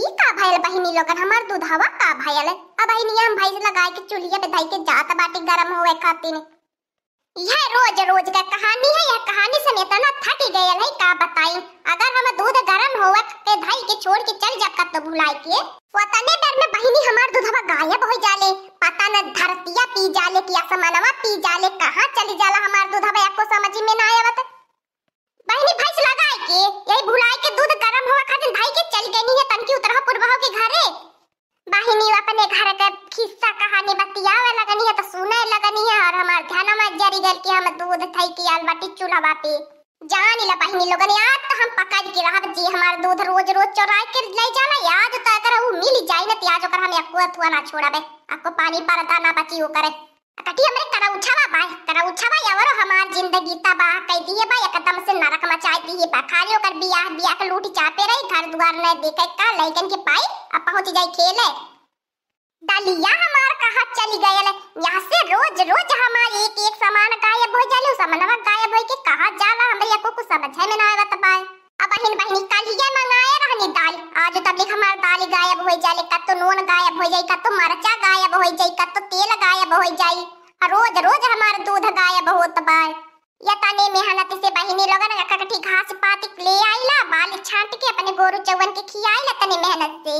ई का भयल बहिनी लोगन हमार दूधवा का भयल अब बहिनिया हम भाई से लगाए के चूल्हिया पे धई के जात बाटे गरम होवे खातिर यह रोज रोज का कहानी है यह कहानी समेत ना थक गए है का बताई अगर हम दूध गरम होवे के धई के छोड़ के चल जाकर तो भुलाई के पता नहीं डर में बहिनी हमार दूधवा गायब हो जाले पता न धरतिया पी जाले कि आसमानवा पी जाले कहां चली जाला हमार दूधवा को समझ में ना आवत कहनी भैंस लगाई के यही भुलाए के दूध गरम होवा खातिर भाई के चल गई है तनकी उतरा पुरवाओ के घरे बाहिनी अपने घर का खिस्सा कहानी बतियावे लगनी है तो सुने लगनी है और हमार ध्यान में जरी गल के हम दूध थई के आल बाटी चूल्हा बापे जान ला बहिनी लोगन याद तो हम पकाज के रहब जी हमार दूध रोज रोज चुराए के ले जाला याद तो अगर वो मिल जाई ना त्याज तो ओकर हम एको थुआ ना छोड़ाबे आपको पानी परता ना बची ओ करे कटी हमरे उठावा ಬಾ तरा उठावा यावर हमार जिंदगी तबाह कर दिए बा एकदम से नरक मचाई दिए बा खालियो कर बियाह बियाह के लूट चापे रही घर द्वार ने देखे का लइकन के पाई अब पहुंच जाए खेले डालिया हमार कहां चली गयल यहां से रोज रोज हमार एक एक सामान गायब हो जाले सामानवा गायब हो के कहां जाला हमरे को कुछ समझ में ना आवत बा अब बहन बहिनी कल ही मंगाए रहनी दाल आज तब लिख हमार दाल गायब हो जाले कत तो नून गायब हो जाई कत तो मरचा गायब हो जाई कत तो तेल गायब हो जाई रोज रोज हमार दूध गायब होत बा यतने मेहनत से बहिनी लोगन ककठी घास पात ले आईला बाल छांट के अपने गोरु चवन के खियाई तनी मेहनत से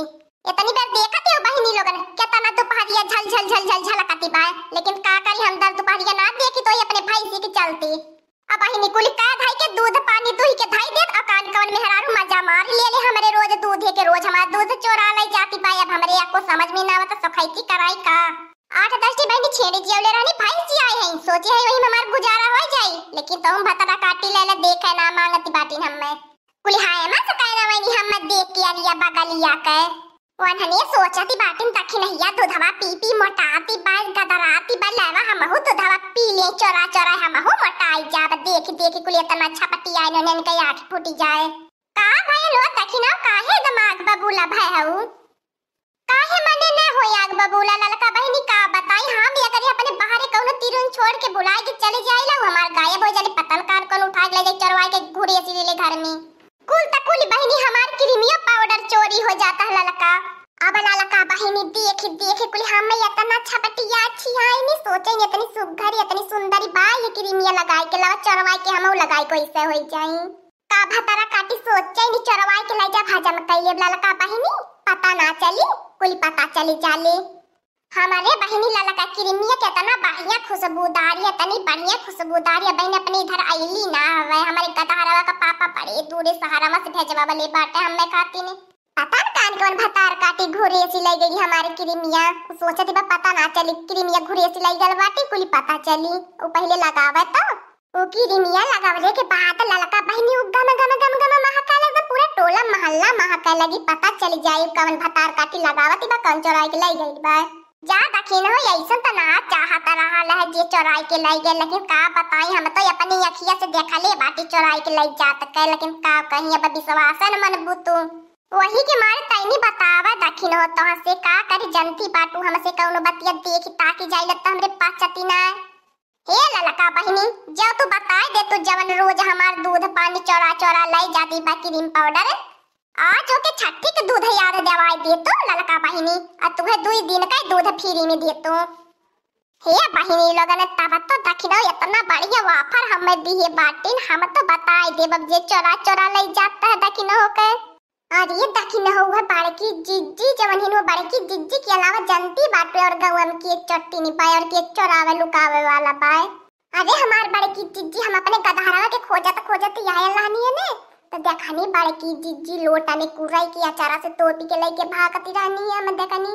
इतनी बार देखत हो बहिनी लोगन केतना दुपहरिया झल झल झल झल झल झलकती बा लेकिन का करी हम दर दुपहरिया ना देखी तो ये अपने भाई भैंसी के चलती अब बहिनी कुल का धाई के दूध पानी दुही के धाई देत अकान कवन मेहरारू मजा मार ले ले हमरे रोज दूध के रोज हमार दूध चोरा ले जाती बा अब हमरे आको समझ में ना आवत सखाई की कराई का आठ दस छेड़ी जियवले रानी भाई जी आए हैं सोचे है वही हमार गुजारा हो जाए लेकिन तुम तो भतरा काटी लेले देखे ना मांगत बाटी हम में कुली हाय मत सकाय ना वही हम मत देख के अलिया बगलिया के वन हने थी बाटिन तखी तो नहिया दूधवा तो पी पी मोटाती बाल गदराती बाल लेवा हम हो दूधवा तो पी ले चोरा चोरा हम हो मोटाई जाब देख देख कुली तना अच्छा पट्टी आई नन के आंख फूटी जाए का भाई लो तखी ना काहे दिमाग बबूला भाई हऊ काहे मने ना हो याग बबूला ललका बहिनी का बताई हां भी अगर अपने बाहर कौनो तीरुन छोड़ के बुलाए के चले जाई ला हमार गायब हो जाले पतल कान कोन उठा के ले जाई चरवाए के घुड़ी ऐसी ले घर में कुल तकुल बहिनी हमार क्रीमियो पाउडर चोरी हो जाता है ललका अब ललका बहिनी देख देख कुल हम में इतना छपटिया छी आई हाँ, नहीं सोचे इतनी सुघर इतनी सुंदरी बा ये क्रीमिया लगाए के लवा चरवाए के हम लगाए को ऐसे होई जाई का भतरा काटी सोचे नहीं चरवाए के लाजा भाजा में कैले ललका बहिनी पता ना चली कोली पता चली जाले हमारे बहनी लाला का क्रीमिया के तना बढ़िया खुशबूदार है तनी बढ़िया खुशबूदार है बहन अपने इधर आईली ना वे हमारे कतहरवा का पापा पड़े दूरे सहारा से भेजवा वाले बाटे हम हमें खाती ने पता न कान कौन भतार काटी घोड़े सी लई गई हमारे किरमिया सोचत बा पता ना चली किरमिया घोड़े सी लई गल बाटी कुली पता चली ओ पहले लगावे तो ओ किरमिया लगावले के बाद ललका बहनी गम गम गम गम महा टोला महल्ला महका लगी पता चली जाई कवन भतार काटी लगावती बा कौन चोराई के लई गई बा जा दखिन हो ऐसन त ना चाहता रहा लह जे चोराई के लई गए लेकिन का बताई हम तो अपनी अखिया से देखा ले बाकी चोराई के लई जात के लेकिन का कहीं अब विश्वास न मन बुतु वही के मारे तैनी बतावा दखिन हो तो से का कर जंती बाटू हमसे कौनो बतिया देख ताकि जाई लत हमरे पास चती ना हे ललका बहिनी जो तू बताई दे तू जवन रोज हमार दूध चोरा चोरा लई जाती बा क्रीम पाउडर आ जो के छठी के दूध याद दवाई दे तो ललका बहिनी आ तुहे दुई दिन का दूध फ्री में दे तो हे बहिनी लोगन तब तो दखिनो इतना बढ़िया वाफर हमें दी है बाटिन हम तो बताए बब जे चोरा चोरा लई जाता है दखिनो होके आज ये दखिन हो है की जिज्जी जवन हिनो वो की जिज्जी के अलावा जनती बाटे और गवन की एक चट्टी नि पाए और के चोरावे लुकावे वाला पाए अरे हमार बड़े की जिज्जी हम अपने गधारा के खो जाते खो जाते यहाँ लानी है ने तो देखनी बड़े की जिज्जी ने कुराई की अचारा से तोड़ के लेके भागती रहनी है हम देखनी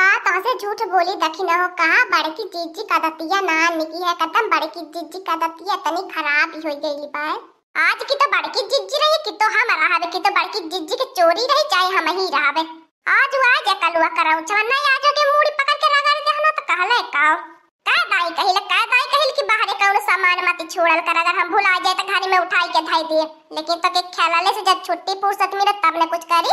का से झूठ बोली दखी न हो कहा बड़े की जीजी का दतिया ना निकी है कदम बड़े की जीजी का दतिया तनी खराब ही हो गई बाय आज की तो बड़े की जीजी रही कि तो हम रहा कि तो बड़े की जीजी के चोरी रही चाहे हम ही रहबे आज हुआ जे कल हुआ कराऊ चवन्ना आज के मूड़ी पकड़ के रगड़ दे हनो तो कहले काओ का दाई कहिला मान मत छोड़ल कर अगर हम भुला जाए तो घानी में उठाई के धाई दिए लेकिन तो के खेला ले से जब छुट्टी फुर्सत मिले तब ने कुछ करी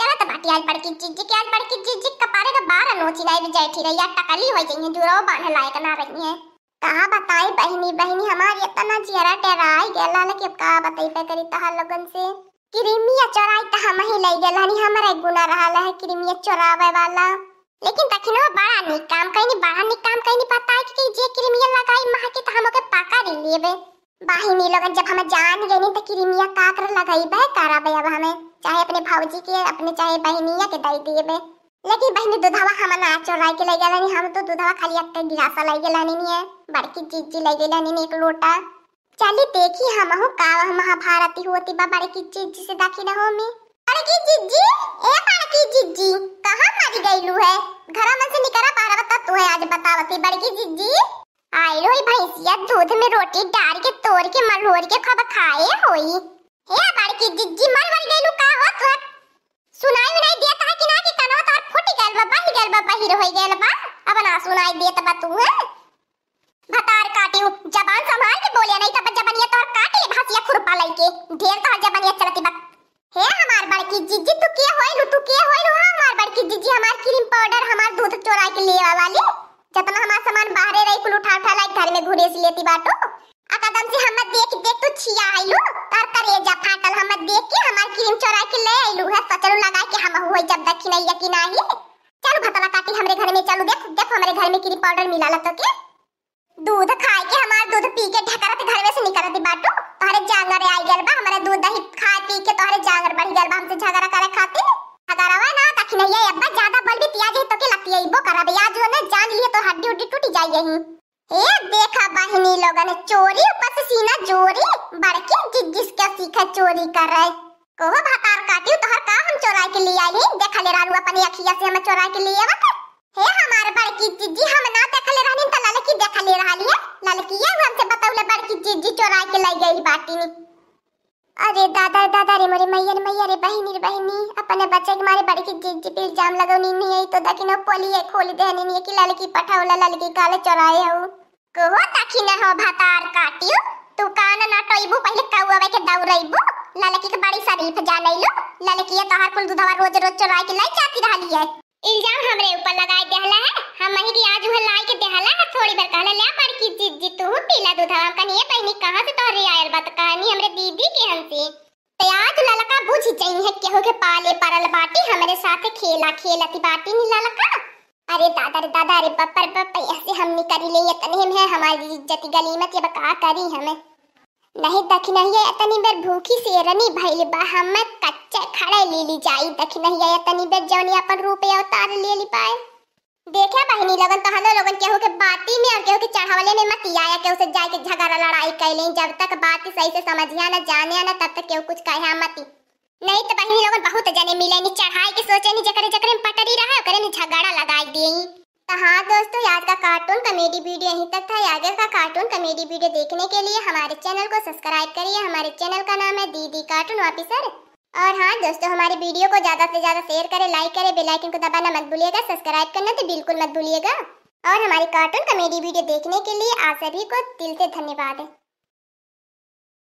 चला तो बाटी आज बड़की जीजी के आज बड़की जीजी कपारे का बारह नोची लाई भी जाए रही है टकली हो जाइए दूर बांध लायक ना रही है कहा बताई बहनी बहनी हमारी इतना चेहरा टेराई गेला लेकिन का बताई पे करी तहा लोगन से क्रीमिया चोराई तहा मही लई गेलहनी हमारा गुना रहा है क्रीमिया चोरावे वाला लेकिन देखिनो बड़ा नी काम कइनी बड़ा नी काम कइनी पता है कि जे क्रीमिया लगाई महा के त के पाका दे लिए बे बाहिनी लोगन जब हम जान गए नहीं तो क्रीमिया का कर लगाई बे करा बे अब हमें चाहे अपने भौजी के अपने चाहे बहनिया के दई दिए बे लेकिन बहनी दुधावा हम ना चोराई के ले गए नहीं हम तो दुधावा खाली एक गिलास गिलासा गए लानी नहीं है बड़की चीज जी ले गए लानी नहीं एक लोटा चली देखी हम हूं का महाभारती होती बा बड़की चीज जी से दाखी ना हो में बड़की चीजी ए बड़की चीजी कहां गईलू है घर मन से निकरा पारवत तू है आज बतावती बड़की जिज्जी आई लो रोई भैंसिया दूध में रोटी डाल के तोर के मलोर के खब खाए होई हे बड़की जिज्जी मर मर गईलू का हो तो सुनाई नहीं देता है कि ना कि कनो तोर फूट गेल बा बह गेल बा बहिर हो गेल बा अब ना सुनाई देत बा तू है भतार काटी जबान संभाल के बोलिया नहीं तब जबनिया तोर काटे भासिया खुरपा लई के ढेर तो जबनिया चलती बा हे हमार बड़की जीजी तू के होइलु तू के होइलु हां हमार बड़की जीजी हमार क्रीम पाउडर हमार दूध चोरा के ले आवा वाली जतना हमार सामान बाहरे रही कुल उठा उठा लाई घर में घुरे से लेती बाटो आ कदम से हम देख देख तू छिया आइलु तर तर ये जा फाटल हम देख के हमार क्रीम चोरा के ले आइलु है सचलु लगा के हम होई जब दखी नहीं यकीन आही चल भतला काटी हमरे घर में चलू देख देख हमरे घर में क्रीम पाउडर मिला ला तो के दूध खाए के हमार दूध पी के ढकरत घर में से निकलत बाटो तोहरे जांगर आई गेल बा हमरे दूध दही खा पी के तोहरे जांगर बन गेल बा हमसे झगड़ा करे खातिर झगड़ावा ना ताकि नहीं है अब्बा ज्यादा भी तिया जे तो के लगती है इबो करब आज जो ने जान लिए तो हड्डी उड्डी टूट जाई यही ए देखा बहिनी लोगन ने चोरी ऊपर से सीना जोरी बड़के जिस जिस के सीखा चोरी कर रहे कोहो भातार काटियो तोहर का हम चोरा के लिए आई देखा ले रानू अपनी अखिया से हम चोरा के लिए आवत हे हमार बड़की जीजी हम ना देखा ले रहनी त ललकी देखा ले रहली है ललकी हमसे बताउले कि जिज्जी चोरा के लाई गई बाटी नी अरे दादा दादा रे मोरे मैया रे मैया रे बहिनी रे बहिनी अपने बच्चे के मारे बड़े के जिज्जी पे इल्जाम लगाओ नहीं है तो दकिनो है खोल देने नहीं कि लड़की पठावला लड़की काले चोराए हो कहो ताकि ना हो भातार काटियो तू कान ना टोइबो पहले कौवा के दौड़इबू लड़की के बड़ी शरीफ जानैलो लड़की तोहर कुल दूधवा रोज रोज चोराए के लाई जाती रहली है इल्जाम हमरे ऊपर लगाए देहला है हम वही की आज वह लाई के देहला है थोड़ी देर कहला ले पर की जीत जीत तू पीला दूध हम कनी है पहिनी कहां से तोरी आयल बात कहानी हमरे दीदी के हम से तो आज ललका बुझ जई है केहू के पाले परल बाटी हमरे साथे खेला खेलती बाटी नी ललका अरे दादा रे दादा रे पप्पर पप्पा ऐसे हम नहीं करी ले तने में है हमारी इज्जत गली में ये बका करी हमें नहीं दखी नहीं है तनी बार भूखी शेरनी भइल बा हमत बच्चे खड़े ले ली जाए तक नहीं आया तनी बेच जानी अपन रुपया उतार ले ली पाए देखे बहिनी लोगन तहनो तो लोगन केहू के बाती में और केहू के चढ़ावले में मत आया केहू से जाए के झगड़ा लड़ाई कर ले जब तक बात सही से समझिया ना जाने ना तब तक केहू कुछ कहया मत नहीं तो बहनी लोगन बहुत जने मिले नी चढ़ाई के सोचे नी जकरे जकरे में पटरी रहा करे में झगड़ा लगा दिए तो हाँ दोस्तों आज का कार्टून कॉमेडी वीडियो यहीं तक था आगे का कार्टून कॉमेडी वीडियो देखने के लिए हमारे चैनल को सब्सक्राइब करिए हमारे चैनल का नाम है दीदी कार्टून ऑफिसर और हाँ दोस्तों हमारी वीडियो को ज़्यादा से ज़्यादा शेयर करें लाइक करें आइकन को दबाना मत भूलिएगा सब्सक्राइब करना तो बिल्कुल मत भूलिएगा और हमारी कार्टून कॉमेडी वीडियो देखने के लिए आप सभी को दिल से धन्यवाद है